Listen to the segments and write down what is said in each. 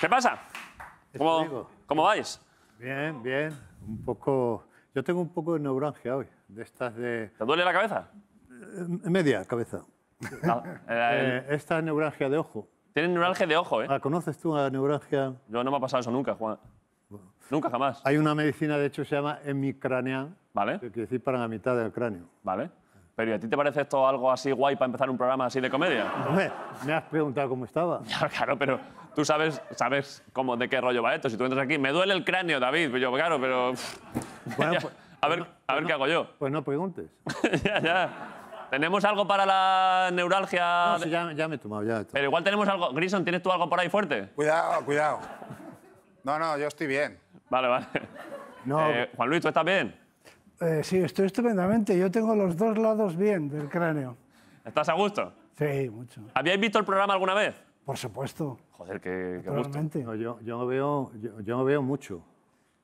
¿Qué pasa? ¿Cómo, vais? Bien, bien. Un poco. Yo tengo un poco de neurangia hoy, de estas de. ¿Te duele la cabeza? Eh, media cabeza. Ah, eh, eh, esta es neurangia de ojo. Tienes neuralgia de ojo, ¿eh? Ah, ¿Conoces tú la neuralgia? Yo no me ha pasado eso nunca, Juan. Nunca, jamás. Hay una medicina, de hecho, se llama hemicraneal. Vale. Que quiere decir para la mitad del cráneo. Vale. Pero ¿y a ti te parece esto algo así guay para empezar un programa así de comedia? Hombre, me, has preguntado cómo estaba. claro, pero tú sabes, sabes cómo, de qué rollo va esto. Si tú entras aquí, me duele el cráneo, David. Yo, claro, pero... Pues, a ver, a ver pues qué hago yo. Pues no preguntes. ya, ya. ¿Tenemos algo para la neuralgia? No, ya, me he tomado, ya. Pero igual tenemos algo. Grison, ¿tienes tú algo por ahí fuerte? Cuidado, cuidado. No, no, yo estoy bien. Vale, vale. No. Eh, Juan Luis, ¿tú estás bien? Eh, sí, estoy estupendamente. Yo tengo los dos lados bien del cráneo. ¿Estás a gusto? Sí, mucho. ¿Habíais visto el programa alguna vez? Por supuesto. Joder, qué, yo, yo, no veo, yo, veo mucho.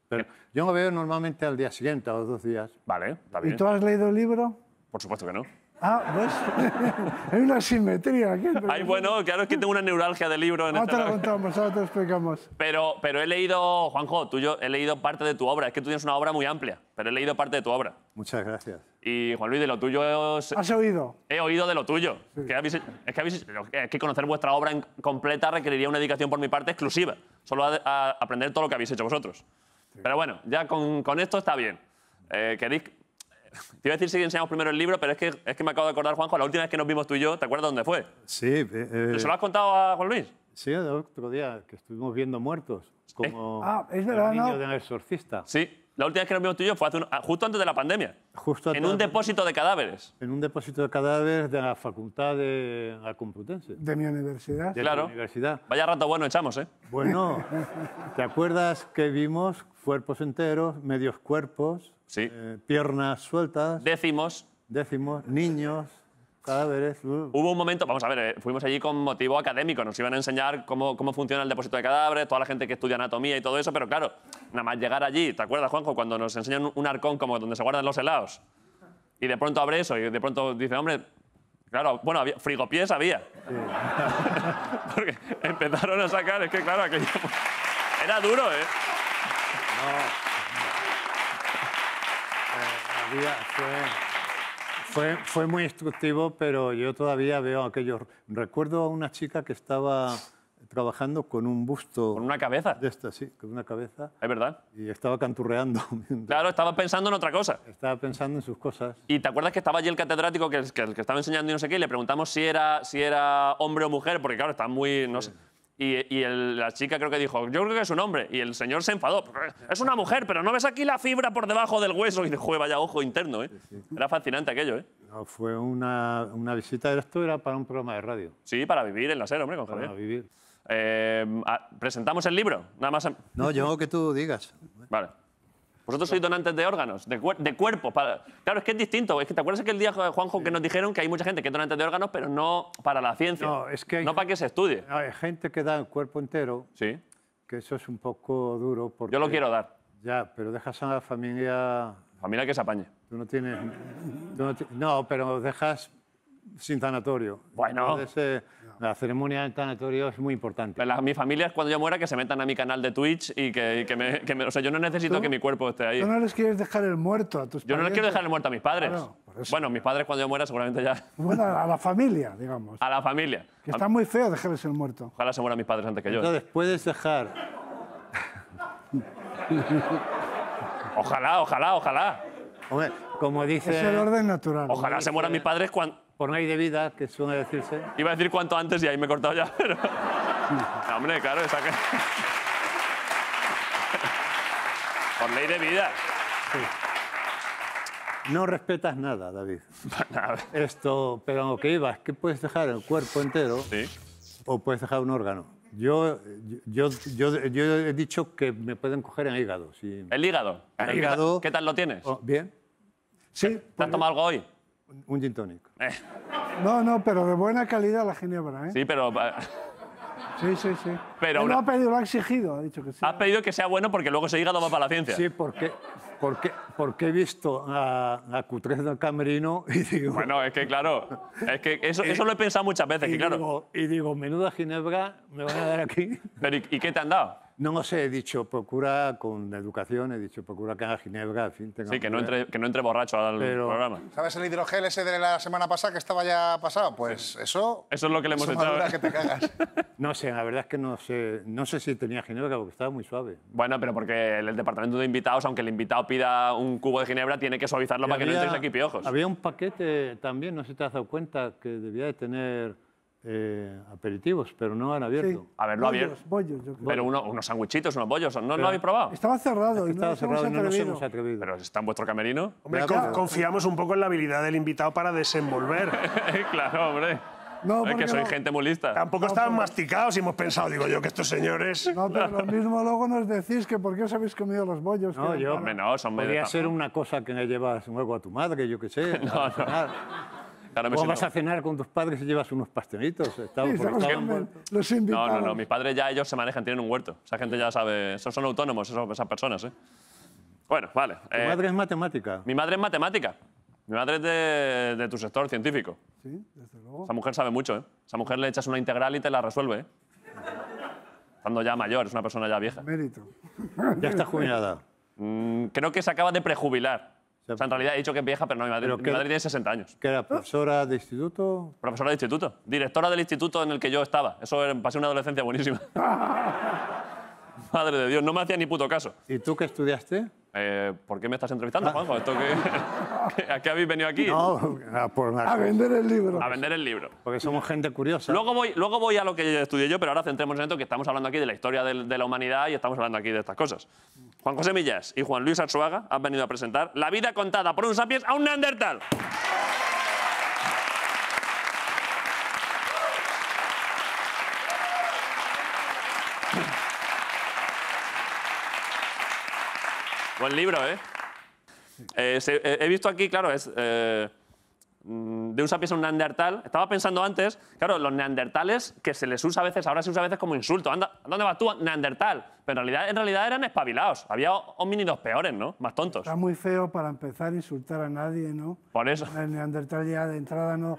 Pero yo no veo normalmente al día siguiente, a los dos días. Vale, está bien. ¿Y tú has leído el libro? Por supuesto que no. Ah, pues Hay una simetría aquí. Ay, bueno, claro, es que tengo una neuralgia del libro. En ahora te lo contamos, ahora te explicamos. Pero, pero he leído, Juanjo, tú he leído parte de tu obra. Es que tú tienes una obra muy amplia, pero he leído parte de tu obra. Muchas gracias. Y Juan Luis, de lo tuyo. ¿Has oído? He oído de lo tuyo. Que es, que conocer vuestra obra en completa requeriría una dedicación por mi parte exclusiva. Solo a, aprender todo lo que habéis hecho vosotros. Pero bueno, ya con, esto está bien. Eh, ¿Queréis.? Te iba a decir si enseñamos primero el libro, pero es que, es que me acabo de acordar, Juanjo, la última vez que nos vimos tú y yo, ¿te acuerdas dónde fue? Sí. Eh... lo has contado a Juan Luis? Sí, el otro día, que estuvimos viendo muertos, como ah, es verdad, el niño no. del exorcista. Sí, la última vez que nos vimos tú y yo fue ah, justo antes de la pandemia. Justo en un depósito de cadáveres. En un depósito de cadáveres de la facultad de la Complutense. De mi universidad. De claro. universidad. Vaya rato bueno echamos, ¿eh? Bueno, ¿te acuerdas que vimos cuerpos enteros, medios cuerpos, eh, piernas sueltas? Décimos. Décimos, niños. Cadáveres. Hubo un momento, vamos a ver, eh, fuimos allí con motivo académico, nos iban a enseñar cómo, cómo funciona el depósito de cadáveres, toda la gente que estudia anatomía y todo eso, pero claro, nada más llegar allí, ¿te acuerdas, Juanjo, cuando nos enseñan un arcón como donde se guardan los helados? Y de pronto abre eso y de pronto dice, hombre, Claro, bueno, había, frigopiés había. Porque empezaron a sacar, es que claro, aquello era duro, ¿eh? No. Eh, había, fue... Fue, muy instructivo, pero yo todavía veo aquellos... Recuerdo a una chica que estaba trabajando con un busto. ¿Con una cabeza? De esta, sí, con una cabeza. Es verdad. Y estaba canturreando. Claro, estaba pensando en otra cosa. Estaba pensando en sus cosas. ¿Y te acuerdas que estaba allí el catedrático que, estaba enseñando y no sé qué? Y le preguntamos si era, si era hombre o mujer, porque claro, está muy. Y, la chica creo que dijo, yo creo que es un hombre. Y el señor se enfadó. Es una mujer, pero ¿no ves aquí la fibra por debajo del hueso? Y dijo, vaya ojo interno, ¿eh? Era fascinante aquello, ¿eh? fue una, una visita, esto era para un programa de radio. Sí, para vivir en la serie, hombre, con Javier. Para vivir. Eh, ah, ¿Presentamos el libro? Nada más... No, yo que tú digas. Vale. Vosotros sois donantes de órganos, de, cuerpo de cuerpos. Para... Claro, es que es distinto. Es que te acuerdas que el día, Juanjo, que nos dijeron que hay mucha gente que es donante de órganos, pero no para la ciencia. No, es que no para que se estudie. Ah, hay gente que da el cuerpo entero. Sí. Que eso es un poco duro. Porque... Yo lo quiero dar. Ya, pero dejas a la familia. Familia que se apañe. Tú no tienes. no, pero pero dejas sin sanatorio. Bueno. Eh, la ceremonia del tanatorio es muy importante. Mis la, mi familia es cuando yo muera que se metan a mi canal de Twitch y que, me, O sea, yo no necesito que mi cuerpo esté ahí. no les quieres dejar el muerto a tus padres? Yo no les quiero dejar el muerto a mis padres. bueno, mis padres cuando yo muera seguramente ya... Bueno, a la familia, digamos. A la familia. Que está muy feo dejarles el muerto. Ojalá se mueran mis padres antes que yo. ¿eh? Entonces, puedes dejar... ojalá, ojalá, ojalá. Hombre, como dice... Es el orden natural. Ojalá se mueran mis padres cuando por ley de vida, que suele decirse. Iba a decir cuánto antes y ahí me he cortado ya, pero... hombre, claro, esa que... por ley de vida. No respetas nada, David. Esto, pero aunque que ibas, que puedes dejar el cuerpo entero o puedes dejar un órgano. Yo, yo, yo, he dicho que me pueden coger en hígado. ¿El hígado? hígado? ¿Qué tal lo tienes? Oh, bien. Sí. ¿Te has tomado algo hoy? Un gin tonic. Eh. No, no, pero de buena calidad la ginebra, ¿eh? Sí, pero... Sí, sí, sí. Pero una... ha pedido, lo ha exigido, ha dicho que sí. Ha pedido que sea bueno porque luego se hígado va para la ciencia. Sí, porque, porque, he visto a, a 3 del Camerino y digo... Bueno, es que claro, es que eso, eso lo he pensado muchas veces, y claro... Digo, y digo, menuda ginebra me van a dar aquí. ¿y qué te han dado? No sé, he dicho, procura con educación, he dicho, procura que haga Ginebra, en fin. sí, que no, entre, que no entre borracho al programa. ¿Sabes el hidrogel ese de la semana pasada que estaba ya pasado? Pues eso... Eso es lo que le hemos echado. no sé, la verdad es que no sé, no sé si tenía Ginebra porque estaba muy suave. Bueno, pero porque el departamento de invitados, aunque el invitado pida un cubo de Ginebra, tiene que suavizarlo para que no entres aquí piojos. Había un paquete también, no sé si te has dado cuenta, que debía de tener eh, aperitivos, pero no han abierto. ver, no ha abierto. Pero unos sandwichitos, unos bollos, ¿no lo habéis probado? Estaba cerrado. estaba no cerrado nos hemos atrevido. ¿Pero está en vuestro camerino? confiamos un poco en la habilidad del invitado para desenvolver. claro, hombre. No, es que soy gente muy lista. Tampoco estaban masticados y hemos pensado, digo yo, que estos señores... No, pero lo mismo luego nos decís que por qué os habéis comido los bollos. No, yo... son Podría ser una cosa que le llevas luego a tu madre, yo qué sé. no, no vas a cenar con tus padres y llevas unos pastelitos? Estamos No, no, no. Mis padres ya ellos se manejan, tienen un huerto. Esa gente ya sabe... son autónomos, esas personas, ¿eh? Bueno, vale. ¿Tu eh, madre es matemática? Mi madre es matemática. Mi madre es de, de, tu sector científico. Sí, desde luego. Esa mujer sabe mucho, ¿eh? Esa mujer le echas una integral y te la resuelve, ¿eh? Estando ya mayor, es una persona ya vieja. Mérito. Ya está jubilada. Mm, creo que se acaba de prejubilar en realidad he dicho que es vieja, pero no, mi madre, mi madre tiene 60 años. ¿Que era profesora de instituto? Profesora de instituto. Directora del instituto en el que yo estaba. Eso pasé una adolescencia buenísima. Madre de Dios, no me hacía ni puto caso. ¿Y tú qué estudiaste? Eh, ¿Por qué me estás entrevistando, ah. Juanjo? ¿A qué habéis venido aquí? No, por a vender el libro. A vender el libro. Porque somos gente curiosa. Luego voy, luego voy a lo que estudié yo, pero ahora centremos en esto que estamos hablando aquí de la historia de, de la humanidad y estamos hablando aquí de estas cosas. Juan José Millás y Juan Luis Arzuaga han venido a presentar La vida contada por un sapiens a un neandertal. Buen libro, ¿eh? Eh, ¿eh? he visto aquí, claro, es... Eh, mm, de un sapiens un neandertal. Estaba pensando antes, claro, los neandertales que se les usa a veces, ahora se usa a veces como insulto. ¿Dónde vas tú, neandertal? Pero en realidad, en realidad eran espabilados. Había homínidos peores, ¿no? Más tontos. Está muy feo para empezar a insultar a nadie, ¿no? Por eso. El neandertal ya de entrada no.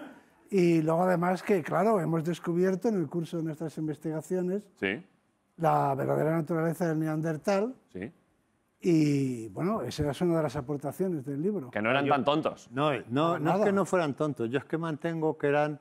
Y luego además que, claro, hemos descubierto en el curso de nuestras investigaciones ¿Sí? la verdadera naturaleza del neandertal. Sí y bueno, esa es una de las aportaciones del libro. Que no eran tan tontos. No, no, no es que no fueran tontos, yo es que mantengo que eran,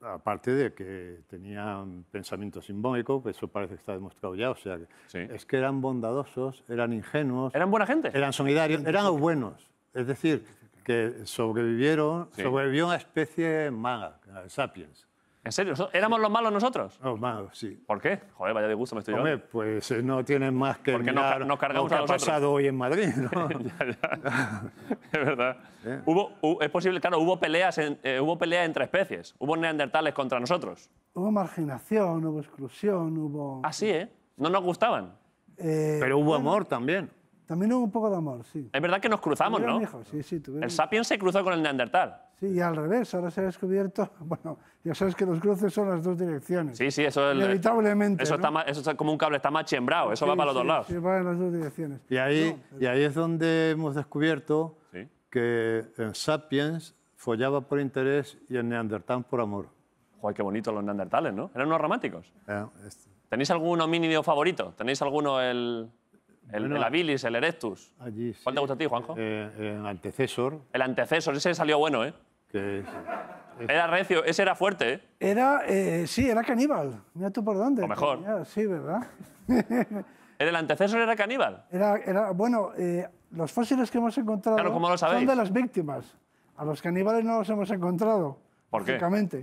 aparte de que tenían pensamiento simbólico, eso parece que está demostrado ya, o sea, es que eran bondadosos, eran ingenuos. Eran buena gente. Eran solidarios, eran buenos. Es decir, que sobrevivieron, sobrevivió una especie maga, Sapiens. ¿En serio? ¿Éramos los malos nosotros? Los malos, sí. ¿Por qué? Joder, vaya de gusto me estoy llevando. pues eh, no tienen más que Porque nos mirar nos cargamos lo que ha pasado hoy en Madrid, ¿no? Ya, ya. es verdad. Eh. Hubo, es posible, claro, hubo peleas, eh, hubo pelea entre especies. Hubo neandertales contra nosotros. Hubo marginación, hubo exclusión, hubo... Así, ah, ¿eh? No nos gustaban. Pero hubo amor también. también hubo un poco de amor, sí. Es verdad que nos cruzamos, ¿no? El sapiens se cruzó con el neandertal. Sí, y al revés, ahora se ha descubierto, bueno, ya sabes que los cruces son las dos direcciones. Sí, sí, eso es... Inevitablemente. Eso, está, eso es como un cable, está más chembrado, eso va para los dos lados. Sí, va en las dos direcciones. Y ahí, y ahí es donde hemos descubierto que en eh, Sapiens follaba por interés y en Neandertal por amor. Joder, qué bonitos los Neandertales, ¿no? Eran unos románticos. Eh, ¿Tenéis alguno ¿Tenéis algún homínido favorito? ¿Tenéis alguno el...? El, bueno, el, el erectus. Allí, ¿Cuál te gusta a ti, Juanjo? Eh, el antecesor. El antecesor, ese salió bueno, ¿eh? Era recio, ese era fuerte, ¿eh? Era, eh, sí, era caníbal. Mira tú por dónde. mejor. sí, ¿verdad? ¿El antecesor era caníbal? Era, era bueno, eh, los fósiles que hemos encontrado son de las víctimas. A los caníbales no los hemos encontrado. ¿Por qué?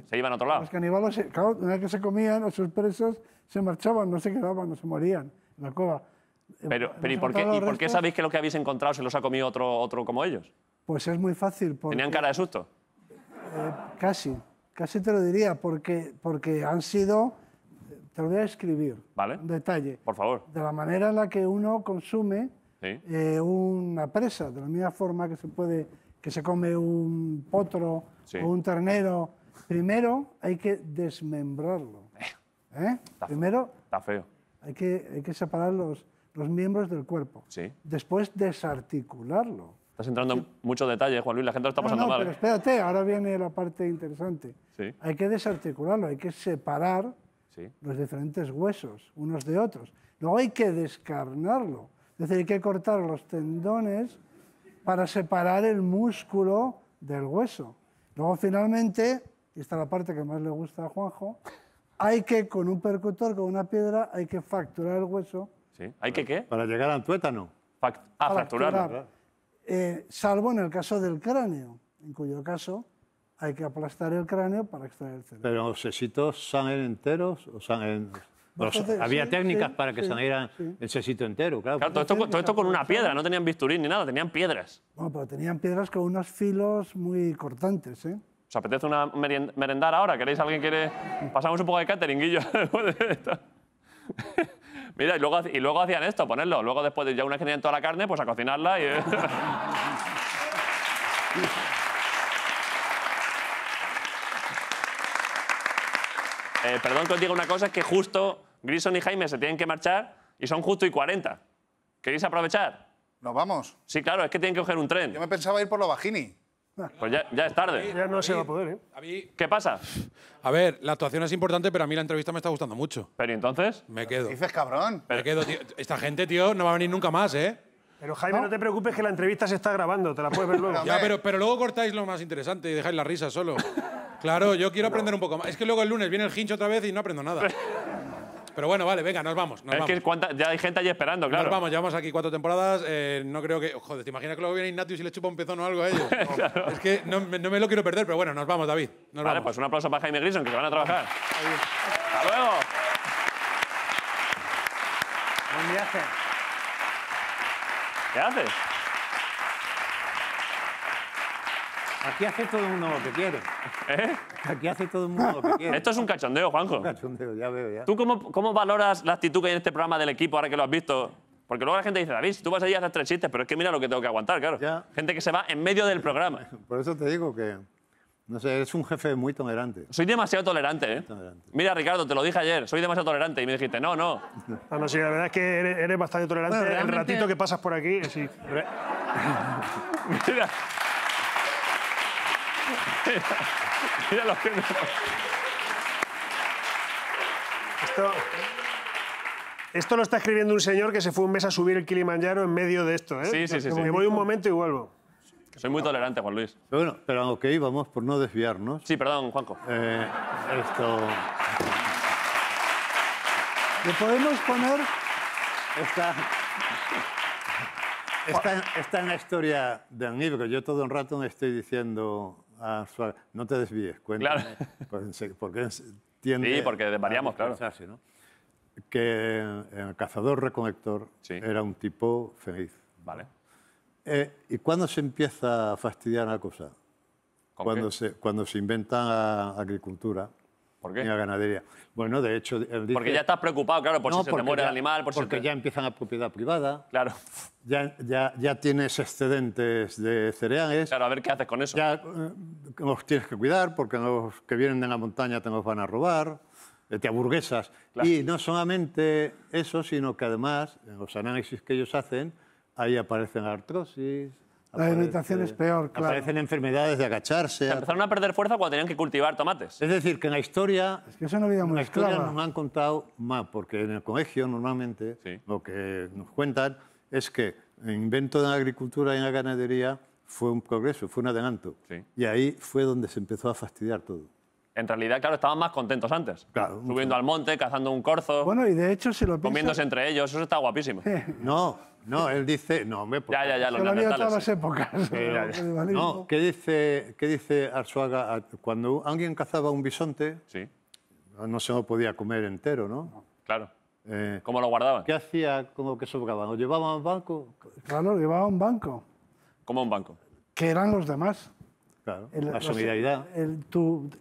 Se iban a otro lado. Los caníbales, claro, una vez que se comían a sus presos, se marchaban, no se quedaban, no se morían en la cova. Pero, ¿y, por qué, sabéis que lo que habéis encontrado se los ha comido otro, otro como ellos? Pues es muy fácil. ¿Tenían cara de susto? Eh, casi, casi te lo diría, porque, porque han sido, te lo voy a escribir, detalle. Por favor. De la manera en la que uno consume eh, una presa, de la misma forma que se puede, que se come un potro o un ternero, primero hay que desmembrarlo. ¿eh? primero... feo. Hay que, hay que separar los, miembros del cuerpo. Después desarticularlo Estás entrando en mucho detalle, Juan Luis, la gente lo está pasando no, no, mal. Pero ¿eh? espérate, ahora viene la parte interesante. Hay que desarticularlo, hay que separar los diferentes huesos unos de otros. Luego hay que descarnarlo. Es decir, hay que cortar los tendones para separar el músculo del hueso. Luego, finalmente, y esta es la parte que más le gusta a Juanjo, hay que, con un percutor, con una piedra, hay que facturar el hueso. Sí. ¿Hay que qué? Para llegar al tuétano. Ah, a fracturarlo. Eh, salvo en el caso del cráneo, en cuyo caso hay que aplastar el cráneo para extraer el cerebro. ¿Pero los sesitos salen enteros o había técnicas para que sí, salieran el sesito entero, claro. todo, esto, con una piedra, no tenían bisturí ni nada, tenían piedras. Bueno, pero tenían piedras con unos filos muy cortantes, ¿eh? ¿Os apetece una merendar ahora? ¿Queréis? ¿Alguien quiere...? Pasamos un poco de catering, Mira, y luego, hacían esto, ponerlo. Luego, después de ya una vez que tenían toda la carne, pues a cocinarla y... Eh, perdón que os diga una cosa, es que justo Grison y Jaime se tienen que marchar y son justo y 40. ¿Queréis aprovechar? ¿Nos vamos? Sí, claro, es que tienen que coger un tren. Yo me pensaba ir por lo Bajini. Pues ya, es tarde. Ya no se va a poder, ¿eh? A mí, ¿Qué pasa? a ver, la actuación es importante, pero a mí la entrevista me está gustando mucho. Pero entonces, Me quedo. Dices, cabrón. Me quedo, tío. Esta gente, tío, no va a venir nunca más, ¿eh? Pero Jaime, no te preocupes que la entrevista se está grabando, te la puedes ver luego. Ya, pero, pero luego cortáis lo más interesante y dejáis la risa solo. Claro, yo quiero aprender un poco más. Es que luego el lunes viene el hincho otra vez y no aprendo nada. Pero bueno, vale, venga, nos vamos. es que ya hay gente allí esperando, claro. Nos vamos, llevamos aquí cuatro temporadas. Eh, no creo que. Joder, ¿te imaginas que luego viene Ignatius y le chupa un pezón o algo a ellos? Es que no, no, me lo quiero perder, pero bueno, nos vamos, David. Nos vale, pues un aplauso para Jaime Grison, que se van a trabajar. ¡Hasta luego! Buen viaje. ¿Qué haces? Aquí hace todo el mundo lo que quiere. ¿Eh? Aquí hace todo el mundo lo que quiere. Esto es un cachondeo, Juanjo. Un cachondeo, ya veo, ya. ¿Tú cómo, cómo valoras la actitud que hay en este programa del equipo ahora que lo has visto? Porque luego la gente dice, David, tú vas allí a hacer tres chistes, pero es que mira lo que tengo que aguantar, claro. Gente que se va en medio del programa. Por eso te digo que, no sé, es un jefe muy tolerante. Soy demasiado tolerante, ¿eh? Mira, Ricardo, te lo dije ayer, soy demasiado tolerante. Y me dijiste, no, no. No, sí, la verdad es que eres, bastante tolerante. El ratito que pasas por aquí, sí. mira. Mira, los lo Esto, esto lo está escribiendo un señor que se fue un mes a subir el Kilimanjaro en medio de esto, ¿eh? Sí, sí, sí. Me voy un momento y vuelvo. Soy muy tolerante, Juan Luis. Pero bueno, pero aunque íbamos por no desviarnos. Sí, perdón, Juanco. Eh, esto. Le podemos poner Está... Está en la historia de Aníbal, yo todo un rato me estoy diciendo no te desvíes, cuéntame. Porque sí, porque variamos, claro. Que el eh, cazador reconector era un tipo feliz. Vale. Eh, ¿Y cuándo se empieza a fastidiar la cosa? cuando se, cuando se inventa agricultura ¿Por qué? la ganadería. Bueno, de hecho... Porque ya estás preocupado, claro, por si se te muere el animal, por Porque ya empiezan a propiedad privada. Claro. Ya, ya, ya, tienes excedentes de cereales. Claro, a ver qué haces con eso. Ya eh, los tienes que cuidar porque los que vienen de la montaña te los van a robar eh, te aburguesas. Y no solamente eso, sino que además, en los análisis que ellos hacen, ahí aparecen artrosis, la alimentación es peor, claro. Aparecen enfermedades de agacharse. empezaron a perder fuerza cuando tenían que cultivar tomates. Es decir, que en la historia. Es que eso la historia nos han contado más, porque en el colegio normalmente lo que nos cuentan es que el invento de la agricultura y la ganadería fue un progreso, fue un adelanto. Y ahí fue donde se empezó a fastidiar todo en realidad, claro, estaban más contentos antes. Claro, Subiendo al monte, cazando un corzo. Bueno, y de hecho, si lo Comiéndose entre ellos, eso está guapísimo. No, no, él dice... No, pues ya, Ya, ya, ya, lo había todas las épocas. No, ¿qué dice, qué dice Arzuaga? Ah, cuando alguien cazaba un bisonte, sí. no se lo podía comer entero, ¿no? claro. Eh, ¿Cómo lo guardaban? ¿Qué hacía como que sobraban? ¿Lo llevaban a un banco? Claro, lo llevaban a un banco. ¿Cómo a un banco? Que eran los demás la solidaridad.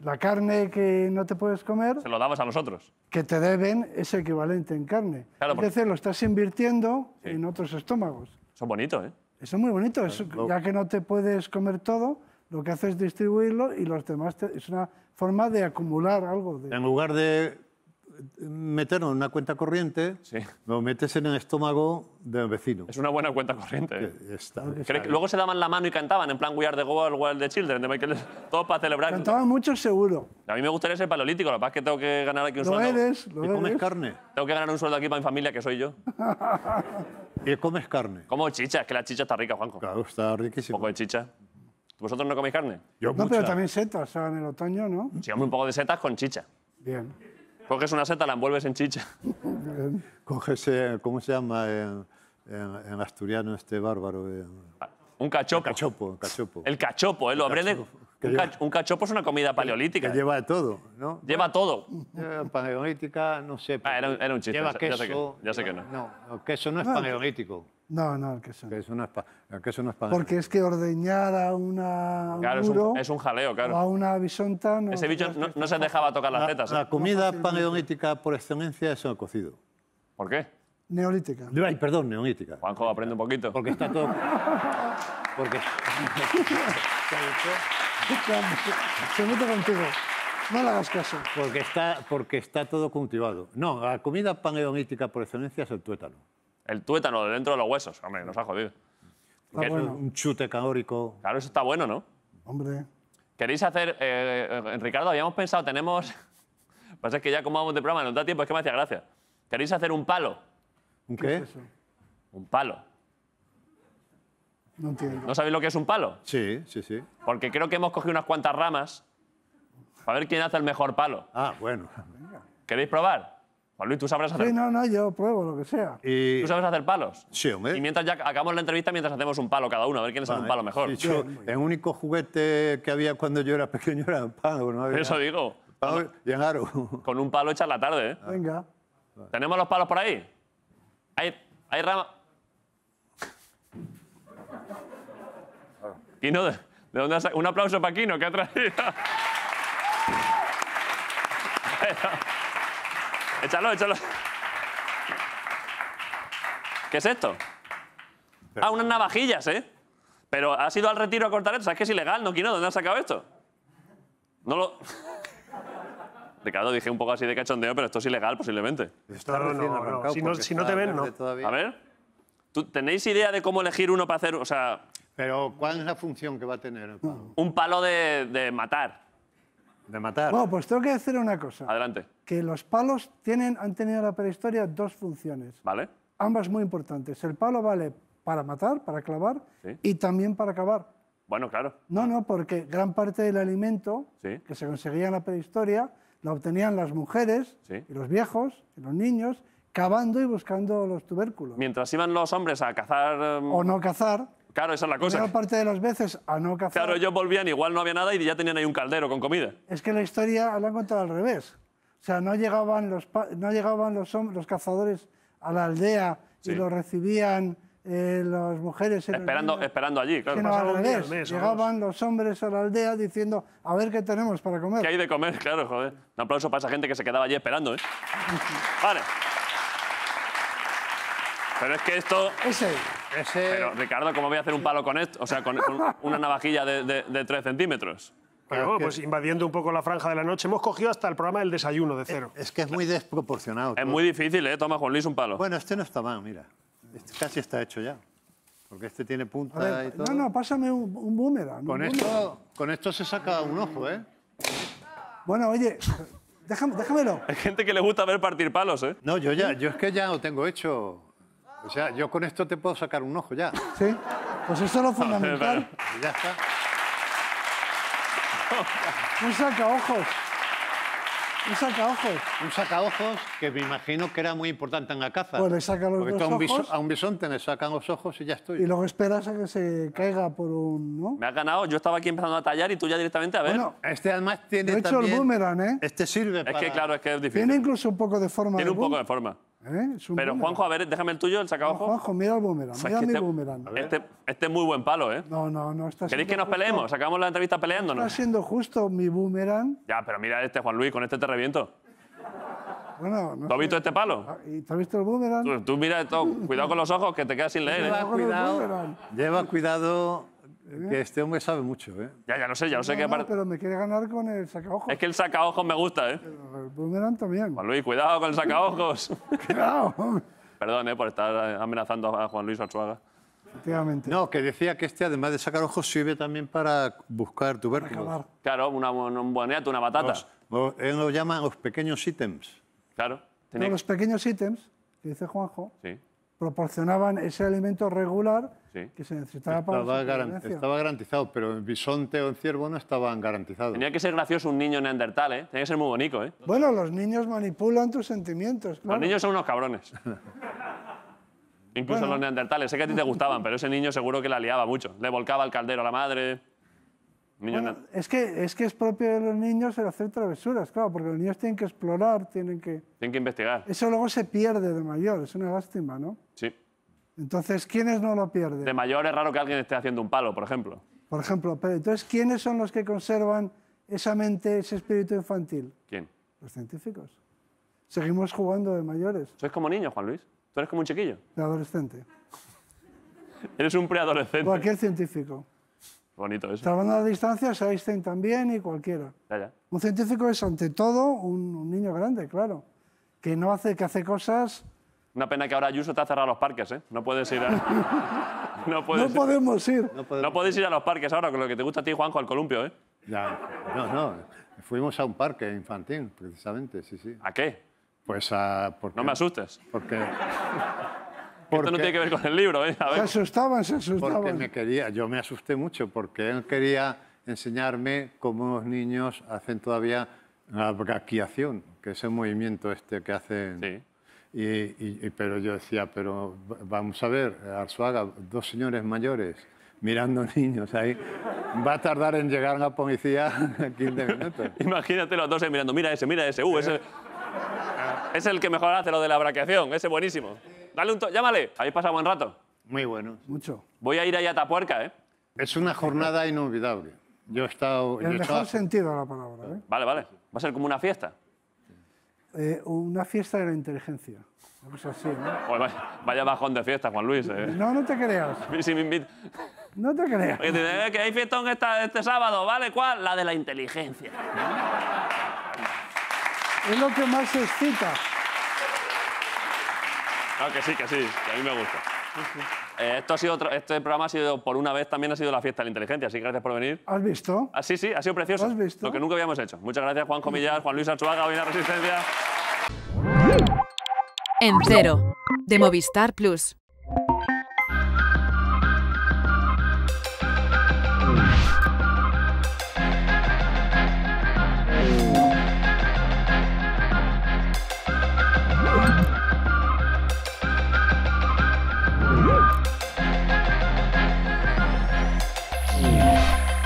la carne que no te puedes comer... Se lo damos a los otros. Que te deben es equivalente en carne. a porque... lo estás invirtiendo en otros estómagos. Eso es bonito, ¿eh? Eso es muy bonito. Ya que no te puedes comer todo, lo que haces es distribuirlo y los demás... es una forma de acumular algo. En lugar de Meternos en una cuenta corriente, lo metes en el estómago del vecino. Es una buena cuenta corriente. ¿eh? luego se daban la mano y cantaban, en plan We are the world, we are the children, de Todo para celebrar. Cantaban mucho, seguro. A mí me gustaría ser paleolítico, la verdad es que tengo que ganar aquí un lo Eres, lo ¿Y eres? comes carne? Tengo que ganar un sueldo aquí para mi familia, que soy yo. ¿Y comes carne? Como chicha, es que la chicha está rica, Juanjo. Claro, está riquísima. Un poco de chicha. ¿Vosotros no coméis carne? Yo no, pero también setas, en el otoño, ¿no? Sí, un poco de setas con chicha. Bien. Coges una seta, la envuelves en chicha. Coges, eh, ¿cómo se llama en, asturiano este bárbaro? Eh. Ah, un cachopo. El cachopo, El cachopo, ¿eh? Lo Un, cachopo es una comida paleolítica. lleva de todo, ¿no? Lleva todo. Eh, paleolítica, no sé. Ah, era, un chiste. Ya sé que, no. no. No, queso no es ah. paleolítico. No, no, el queso. Que es una El no es Porque es que ordeñar a una. Claro, es, un, jaleo, claro. O a una bisonta. Ese bicho no, se dejaba tocar las tetas. La, ¿eh? comida paleolítica por excelencia es el cocido. ¿Por qué? Neolítica. Ay, perdón, neolítica. Juanjo, aprende un poquito. Porque está todo. Porque. se mete contigo. No le hagas caso. Porque está, porque está todo cultivado. No, la comida paleolítica por excelencia es el tuétano. El tuétano de dentro de los huesos. Hombre, nos ha jodido. Un chute caórico. Claro, eso está bueno, ¿no? Hombre. ¿Queréis hacer. Eh, eh, Ricardo, habíamos pensado, tenemos. Pasa pues es que ya como vamos de programa, no da tiempo, es que me hacía gracia. ¿Queréis hacer un palo? ¿Un qué? Un palo. No entiendo. ¿No sabéis lo que es un palo? Sí, sí, sí. Porque creo que hemos cogido unas cuantas ramas para ver quién hace el mejor palo. Ah, bueno. ¿Queréis probar? Luis, tú sabes hacer. no, no, yo pruebo lo que sea. ¿Tú sabes hacer palos? Sí, hombre. Y mientras ya acabamos la entrevista, mientras hacemos un palo cada uno, a ver quién es un palo mejor. el único juguete que había cuando yo era pequeño era un palo, ¿no? Eso digo. Llegaron. Con un palo echar la tarde, ¿eh? Venga. ¿Tenemos los palos por ahí? Hay, hay rama. no ¿de dónde has... Un aplauso para Kino, que ha traído. Échalo, échalo. ¿Qué es esto? Ah, unas navajillas, ¿eh? Pero has ido al retiro a cortar esto. ¿Sabes que es ilegal? No quiero. ¿Dónde has sacado esto? No lo... Ricardo, dije un poco así de cachondeo, pero esto es ilegal posiblemente. Esto no, no, Si, no te ven, no. A ver, ¿tú, ¿tenéis idea de cómo elegir uno para hacer...? O sea... Pero, ¿cuál es la función que va a tener el palo? Un palo de, de matar de matar. Bueno, pues tengo que decir una cosa. Adelante. Que los palos tienen, han tenido en la prehistoria dos funciones. Vale. Ambas muy importantes. El palo vale para matar, para clavar, y también para cavar. Bueno, claro. No, no, porque gran parte del alimento que se conseguía en la prehistoria lo obtenían las mujeres, y los viejos, y los niños, cavando y buscando los tubérculos. Mientras iban los hombres a cazar... O mm, no cazar. Claro, esa es la cosa. La parte de las veces a no cazar. Claro, ellos volvían, igual no había nada y ya tenían ahí un caldero con comida. Es que la historia la han contado al revés. O sea, no llegaban los, no llegaban los, los cazadores a la aldea y lo recibían eh, las mujeres. esperando, esperando allí, claro. al llegaban los hombres a la aldea diciendo, a ver qué tenemos para comer. ¿Qué hay de comer? Claro, joder. Un aplauso para esa gente que se quedaba allí esperando, ¿eh? vale. Pero es que esto... Pero, Ricardo, ¿cómo voy a hacer un palo con esto? O sea, con, una navajilla de, tres 3 centímetros. pues invadiendo un poco la franja de la noche. Hemos cogido hasta el programa del desayuno de cero. Es, que es muy desproporcionado. Es muy difícil, ¿eh? Toma, Juan Luis, un palo. Bueno, este no está mal, mira. Este casi está hecho ya. Porque este tiene punta y todo. No, no, pásame un, un Con, esto, con esto se saca un ojo, ¿eh? Bueno, oye, déjamelo. Hay gente que le gusta ver partir palos, ¿eh? No, yo ya, yo es que ya lo tengo hecho. O sea, yo con esto te puedo sacar un ojo ya. Sí, pues eso es lo fundamental. ya está. Un sacaojos. Un sacaojos. Un sacaojos que me imagino que era muy importante en la caza. Pues le sacan los a ojos. a un bisonte le sacan los ojos y ya estoy. Y luego esperas a que se caiga por un... Me has ganado, yo estaba aquí empezando a tallar y tú ya directamente a ver. Bueno, Este además tiene Lo he hecho el boomerang, ¿eh? Este sirve es que claro, es que es difícil. Tiene incluso un poco de forma Tiene un poco de forma. ¿Eh? Pero Juanjo, a ver, déjame el tuyo, el saca No, Juanjo, mira el boomerang, mira mi este, boomerang. Este, este, es muy buen palo, ¿eh? No, no, no está ¿Queréis que nos peleemos? Sacamos la entrevista peleándonos. Está siendo justo mi boomerang. Ya, pero mira este, Juan Luis, con este te reviento. Bueno, no ¿Tú has visto este palo? Ah, ¿Y te has visto el boomerang? Tú, mira esto, cuidado con los ojos que te quedas sin leer. ¿eh? Lleva cuidado, lleva cuidado ¿Eh? Que este hombre sabe mucho, ¿eh? Ya, ya lo sé, ya lo sé qué que... pero me quiere ganar con el sacaojos. Es que el sacaojo me gusta, ¿eh? El boomerang también. Juan Luis, cuidado con el sacaojos. cuidado. Perdón, ¿eh? Por estar amenazando a Juan Luis Arzuaga. Efectivamente. No, que decía que este, además de sacar ojos, sirve también para buscar tubérculos. Claro, una, un boneato, una batata. él lo llama los pequeños ítems. Claro. Los pequeños ítems, dice Juanjo, sí proporcionaban ese alimento regular que se necesitaba estaba para Estaba garantizado, pero en bisonte o en ciervo no estaban garantizados. Tenía que ser gracioso un niño neandertal, ¿eh? Tenía que ser muy bonito, ¿eh? Bueno, los niños manipulan tus sentimientos, Los niños son unos cabrones. Incluso los neandertales. Sé que a ti te gustaban, pero ese niño seguro que la liaba mucho. Le volcaba el caldero a la madre... Bueno, es, que, es que es propio de los niños el hacer travesuras, claro, porque los niños tienen que explorar, tienen que... Tienen que investigar. Eso luego se pierde de mayor, es una lástima, ¿no? Sí. Entonces, ¿quiénes no lo pierden? De mayor es raro que alguien esté haciendo un palo, por ejemplo. Por ejemplo, pero entonces, ¿quiénes son los que conservan esa mente, ese espíritu infantil? ¿Quién? Los científicos. Seguimos jugando de mayores. Sois como niño Juan Luis. Tú eres como un chiquillo. De adolescente. Eres un preadolescente. Cualquier científico. Bonito eso. distancia, se distancias, Einstein también y cualquiera. Un científico es, ante todo, un, niño grande, claro, que no hace, que hace cosas... Una pena que ahora Ayuso te ha cerrado los parques, ¿eh? No puedes ir a... no, puedes... no, podemos ir. No, puedes podéis ir a los parques ahora, con lo que te gusta a ti, Juanjo, al columpio, ¿eh? Ya, no, no. Fuimos a un parque infantil, precisamente, sí, sí. ¿A qué? Pues a... Porque... No me asustes. Porque... Esto no tiene que ver con el libro, Se asustaban, se asustaban. Porque me quería, yo me asusté mucho porque él quería enseñarme cómo los niños hacen todavía la braquiación, que es el movimiento este que hacen. Sí. Y, pero yo decía, pero vamos a ver, Arzuaga, dos señores mayores mirando niños ahí. Va a tardar en llegar la policía 15 minutos. Imagínate los dos mirando, mira ese, mira ese, uh, ese. es el que mejor hace lo de la braqueación, ese buenísimo. Dale un toque, llámale. ¿Habéis pasado buen rato? Muy bueno. Mucho. Voy a ir allá a Tapuerca, ¿eh? Es una jornada inolvidable. Yo he estado... En el mejor sentido de la palabra, ¿eh? Vale, vale. Va a ser como una fiesta. Eh, una fiesta de la inteligencia. Algo así, ¿no? vaya, bajón de fiesta, Juan Luis. ¿eh? No, no te creas. Si me No te creas. Eh, que hay fiesta este sábado, ¿vale? ¿Cuál? La de la inteligencia. Es lo que más excita. Ah, que sí, que sí, que a mí me gusta. Eh, esto ha sido este programa ha sido, por una vez, también ha sido la fiesta de la inteligencia, así que gracias por venir. ¿Has visto? Ah, sí, sí, ha sido precioso. ¿Lo que nunca habíamos hecho. Muchas gracias, Juan Comillas, Juan Luis Archuaga, hoy Resistencia. En cero, de Movistar Plus.